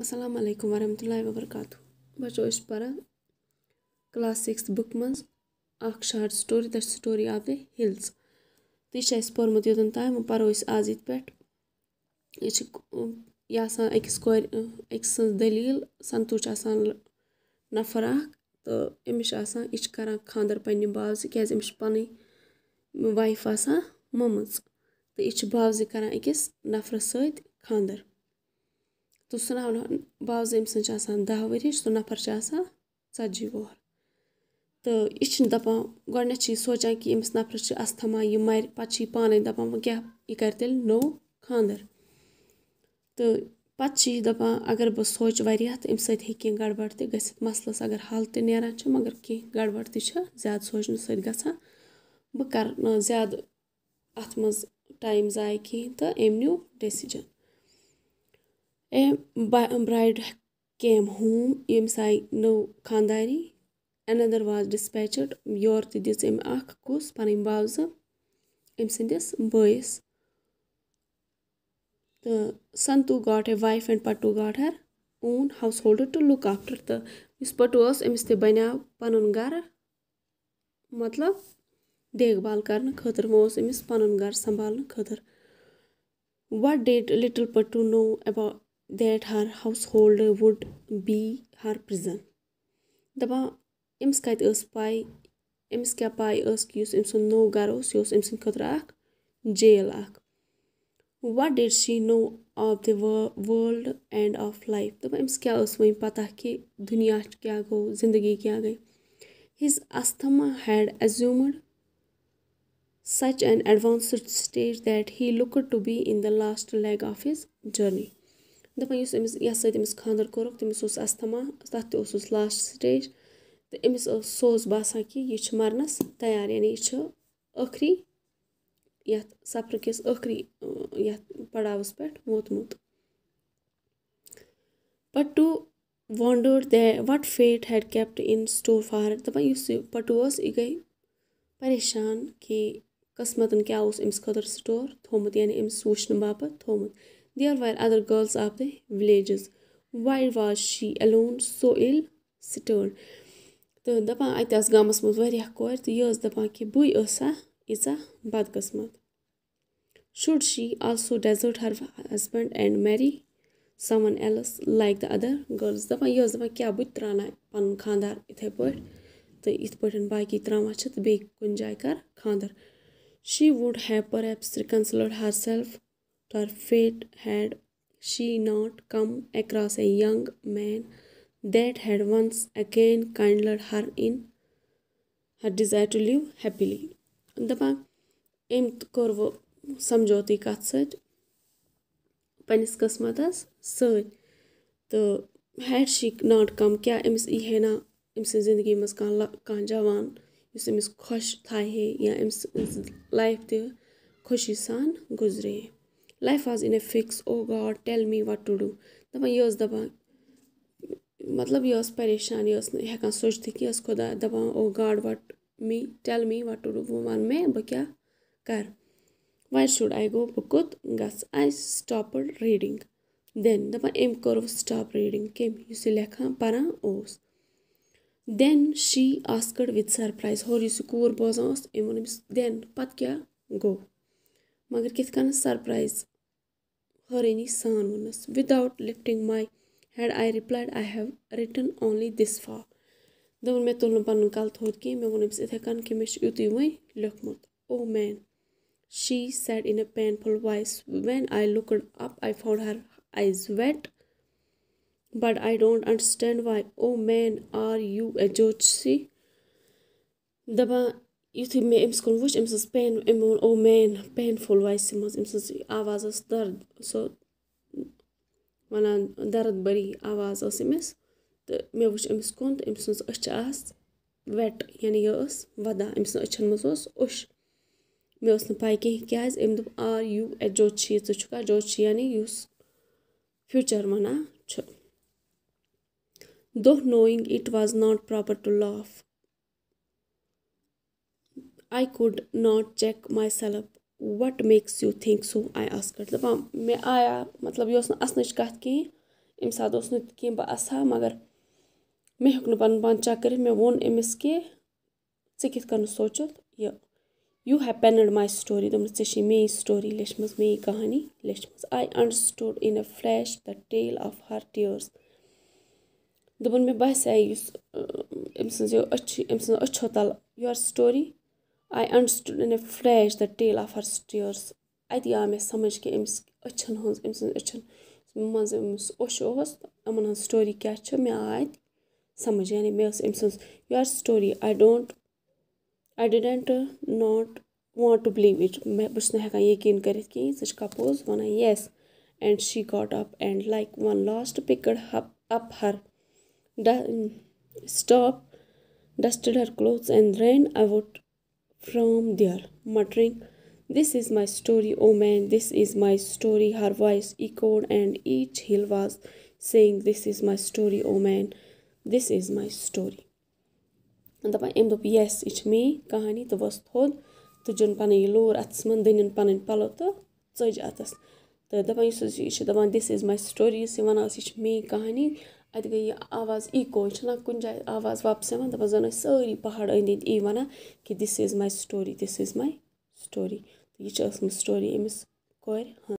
असलकम वरहमतुल्लाहि वबरकू बचो पढ़ा क्लास सिक्स बुक मज short story that story of the hills तो यह पोर्मुत योतन तय पो आज ये पे यह दलील संतु नफर तो अमिश यह कर पे बावजि क्या अमिश पन वाइफ मम्म तो यह बावजि कर अकिस नफरस सत खानदर تہٕ سُہ نَو باوزٕ أمۍ سٕنٛز چھِ آسان دَہ ؤرِش سُہ نَفَر چھِ آسان ژَتجی وُہَر تہٕ یہِ چھِنہٕ دَپان گۄڈٕنٮ۪تھ چھِ یہِ سونٛچان کہِ أمِس نَفرَس چھِ اَستھما یہِ مَرِ پَتہٕ چھِ یہِ پانَے دَپان وۄنۍ کیٛاہ یہِ کَرِ تیٚلہِ نوٚو خاندَر تہٕ پَتہٕ چھِ یہِ دَپان اگر بہٕ سونٛچہِ واریاہ تہٕ اَمہِ سۭتۍ ہیٚکہِ کینٛہہ گَڑبَڑ تہِ گٔژھِتھ مسلَس اگر حل تہِ نیران چھِ مگر کینٛہہ گَڑبَڑ تہِ چھِ زیادٕ سونٛچنہٕ سۭتۍ گژھان بہٕ کَرٕ نہٕ زیادٕ اَتھ منٛز ٹایم زایہِ کِہیٖنۍ تہٕ أمۍ نیوٗ ڈیٚسِجَن برایڈ کیم ہوم ییٚمِس آے نٔو خانٛدارِنۍ اٮ۪نَدَر واز ڈِسپیچٕڈ یورٕ تہِ دِژ أمۍ اَکھ کُس پَنٕنۍ باوزٕ أمۍ سٕنٛدِس بٲیِس تہٕ Santu got a wife and Patu got her own household to look after تہٕ یُس پَٹوٗ اوس أمِس تہِ بَنیٛو پَنُن گَرٕ مطلب دیکھ بال کَرنہٕ خٲطرٕ وۄنۍ اوس أمِس پَنُن گَرٕ سنٛبھالنہٕ خٲطرٕ what did little Patu know about that her household would be her prison دَپان أمِس کَتہِ ٲس پَے أمِس کیٛاہ پَے ٲس کہِ یُس أمۍ سُنٛد نوٚو گَرٕ اوس یہِ اوس أمۍ سٕنٛدِ خٲطرٕ اَکھ جیل اَکھ what did she know of the world and of life دَپان أمِس کیٛاہ ٲس وۄنۍ پَتہ کہِ دُنیا کیٛاہ گوٚو زِندگی کیٛاہ گٔے his asthma had assumed such an advanced stage that he looked to be in the last leg of his journey دَپان یُس أمِس یَس سۭتۍ أمِس خاندَر کوٚرُکھ تٔمِس اوس اَستھما تَتھ تہِ اوسُس لاسٹ سٹیج تہٕ أمِس ٲس سُہ اوس باسان کہِ یہِ چھِ مَرنَس تیار یعنی یہِ چھِ ٲخری یَتھ سفرٕ کِس ٲخری یَتھ پَڑاوَس پٮ۪ٹھ ووتمُت Patu wondered the what fate had kept in store for دَپان یُس یہِ پَٹوٗ اوس یہِ گٔے پریشان کہِ قٕسمَتَن کیٛاہ اوس أمِس خٲطرٕ سٹور تھوٚمُت یعنی أمِس وٕچھنہٕ باپَتھ تھوٚمُت There were other girls of the villages. Why was she alone so ill stirred? تہٕ دَپان اَتہِ آسہٕ گامَس منٛز واریاہ کورِ تہٕ یہِ ٲس دَپان کہِ بٕے ٲس سا ییٖژاہ بدقٕسمت should she also desert her husband and marry someone else like the other girls دَپان یہِ ٲس دَپان کیٛاہ بہٕ تہِ ترٛاونا پَنُن خاندار یِتھَے پٲٹھۍ تہٕ یِتھ پٲٹھۍ باقٕے ترٛاوان چھِ تہٕ بیٚیہِ کُنہِ جایہِ کَر خاندَر she would have perhaps reconciled herself Her fate had she not come across a young man that had once again kindled her in her desire to live happily دَپان أمۍ کوٚر وۄنۍ سَمجھوتٕے کَتھ سۭتۍ پنٛنِس قٕسمَتَس سۭتۍ تہٕ ہیڈ شی ناٹ کَم کیٛاہ أمِس یی ہے نا أمۍ سٕنٛز زندگی منٛز کانٛہہ کانٛہہ جَوان یُس أمِس خۄش تھایہِ ہے یا أمۍ سٕنٛز لایف تہِ خوشی سان گُزرے life was in a fix O God tell me what to do दपान यह दपान मतलब यह परेशान यह हेकान सोच कि यह खुद O God what me tell me what to do वो वन मे बह क्या कर वाई शुड आई गो बह कत ग आई स्टॉप रीडिंग दैन दपान अम कर् स्टॉप रीडिंग कम लेखान पारा उस then she asked with surprise हर इस कूर बोजान दैन पत् क्या गो مگر کِتھ کٔنۍ سرپرایز حٲرٲنی سان ووٚنُس without lifting my head I replied I have written only this for دوٚپُن مےٚ تُل نہٕ پَنُن کَلہٕ تھوٚد کینٛہہ مےٚ ووٚن أمِس یِتھَے کٔنۍ کہِ مےٚ چھُ یُتُے وۄنۍ لیوٚکھمُت oh man she said in a painful voice when I looked up I found her eyes wet but I don't understand why oh main are U A جوتسی دَپان یُتھُے مےٚ أمِس کُن وٕچھ أمِس ٲس پین أمۍ ووٚن او مین پینفُل وایسہِ منٛز أمۍ سٕنٛز آواز ٲس دَرد سۄ وَنان دَرد بٔری آواز ٲس أمِس تہٕ مےٚ وٕچھ أمِس کُن تہٕ أمۍ سٕنٛز أچھ آسہٕ وٮ۪ٹ یعنی یہِ ٲس وَدان أمۍ سٕنٛز أچھَن منٛز اوس اوٚش مےٚ ٲس نہٕ پَے کینٛہہ کیٛازِ أمۍ دوٚپ آر یوٗ اےٚ جوتشی ژٕ چھُکھا جوتشی یعنی یُس فیوٗچَر وَنان چھُ دۄہ knowing it was not proper to laugh I could not check myself what makes you think so I asked her دَپان مےٚ آیا مطلب یہِ اوس نہٕ اَسنٕچ کَتھ کِہیٖنۍ اَمہِ ساتہٕ اوس نہٕ کینٛہہ بہٕ اَسہٕ ہا مگر مےٚ ہیوٚک نہٕ پَنُن پان چَک کٔرِتھ مےٚ ووٚن أمِس کہِ ژٕ کِتھ کٔنۍ سوٗنچُتھ یہِ یوٗ ہیو پٮ۪نٕڈ ماے سٹوری دوٚپمَس ژےٚ چھے میٛٲنۍ سٹوری لیٚچھمٕژ میٛٲنۍ کہانی لیٚچھمٕژ I understood in a flash the tale of her tears دوٚپُن مےٚ باسے یُس أمۍ سٕنٛز یہِ أچھ أمۍ سٕنٛز أچھو تَل یورٕ story I understand in a flash the tale of her tears اَتی آو مےٚ سَمٕجھ کہِ أمِس أچھَن ہٕنٛز أمۍ سٕنٛز أچھَن منٛز ییٚمِس اوٚش اوس یِمَن ہٕنٛز سٹوری کیٛاہ چھِ مےٚ آے سَمٕجھ یعنی مےٚ ٲس أمۍ سٕنٛز یۄر story I don't I didn't not want to believe it مےٚ بہٕ چھَس نہٕ ہٮ۪کان یقیٖن کٔرِتھ کِہیٖنۍ سُہ چھِ کَپوز وَنان yes and she got up and like one lost picked ہَپ اَپ ہَر ڈَ سٹاپ dusted her clothes and ran out from there, muttering, This is my story, O oh man, this is my story. Her voice echoed, and each hill was saying, This is my story, O oh man, this is my story. And the دوٚپ یَس yes, it's me, Kahani, تہٕ ؤژھ تھوٚد to Jun پَنٕنۍ یہِ Atsman, اَتھَس منٛز دٔنِن پَنٕنۍ پَلو تہٕ تہٕ دَپان یُس حظ یہِ چھِ دَپان دِس اِز ماے سٹوری یُس یہِ وَنان ٲس یہِ چھِ میٛٲنۍ کہانی اَتہِ گٔے یہِ آواز ایٖکو یہِ چھَنا کُنہِ جایہِ آواز واپَس یِوان دَپان زَن ٲسۍ سٲری پہاڑ أنٛدۍ أنٛدۍ ای وَنان کہِ this is my story this is my story یہِ چھِ ٲسمٕژ سٹوری أمِس کورِ ہٕنٛز